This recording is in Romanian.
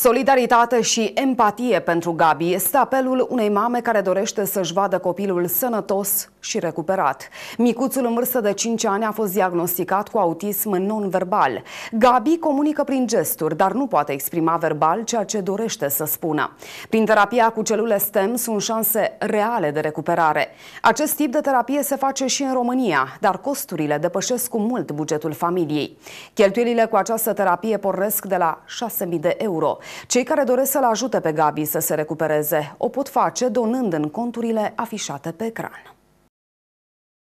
Solidaritate și empatie pentru Gabi este apelul unei mame care dorește să-și vadă copilul sănătos și recuperat. Micuțul în vârstă de 5 ani a fost diagnosticat cu autism non-verbal. Gabi comunică prin gesturi, dar nu poate exprima verbal ceea ce dorește să spună. Prin terapia cu celule STEM sunt șanse reale de recuperare. Acest tip de terapie se face și în România, dar costurile depășesc cu mult bugetul familiei. Cheltuielile cu această terapie pornesc de la 6.000 de euro. Cei care doresc să-l ajute pe Gabi să se recupereze o pot face donând în conturile afișate pe ecran.